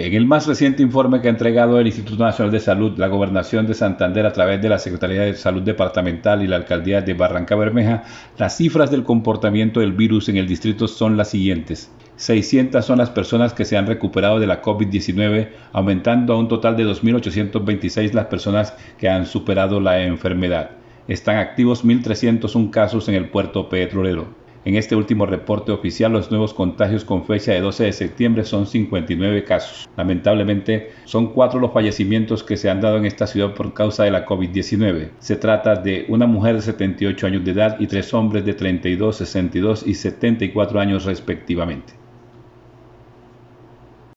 En el más reciente informe que ha entregado el Instituto Nacional de Salud, la Gobernación de Santander a través de la Secretaría de Salud Departamental y la Alcaldía de Barranca Bermeja, las cifras del comportamiento del virus en el distrito son las siguientes. 600 son las personas que se han recuperado de la COVID-19, aumentando a un total de 2.826 las personas que han superado la enfermedad. Están activos 1.301 casos en el puerto petrolero. En este último reporte oficial, los nuevos contagios con fecha de 12 de septiembre son 59 casos. Lamentablemente, son cuatro los fallecimientos que se han dado en esta ciudad por causa de la COVID-19. Se trata de una mujer de 78 años de edad y tres hombres de 32, 62 y 74 años respectivamente.